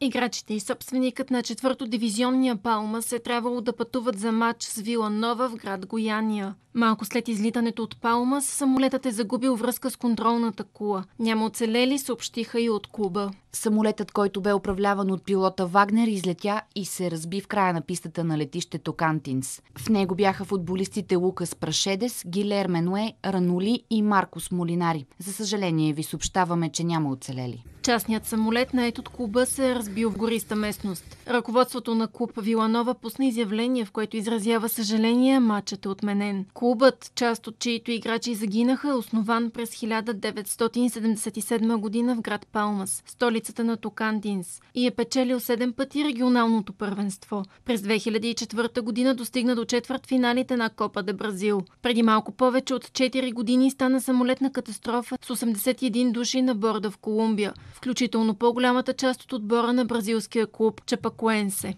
Играчите и собственикът на четвърто-дивизионния Палмас е трябвало да пътуват за матч с Вила Нова в град Гояния. Малко след излитането от Палмас, самолетът е загубил връзка с контролната кула. Няма оцелели, съобщиха и от Куба. Самолетът, който бе управляван от пилота Вагнер, излетя и се разби в края на пистата на летището Кантинс. В него бяха футболистите Лукас Прашедес, Гилер Менуе, Ранули и Маркос Молинари. За съжаление ви съобщаваме, че няма оцелели. Частният самолет на от клуба се е разбил в гориста местност. Ръководството на клуб Виланова пусна изявление, в което изразява съжаление, матчът е отменен. Клубът, част от чието играчи загинаха, е основан през 1977 година в град Палмас, столицата на Токандинс, и е печелил 7 пъти регионалното първенство. През 2004 година достигна до четвърт финалите на Копа де Бразил. Преди малко повече от 4 години стана самолетна катастрофа с 81 души на борда в Колумбия включително по-голямата част от отбора на бразилския клуб Чапакуенсе.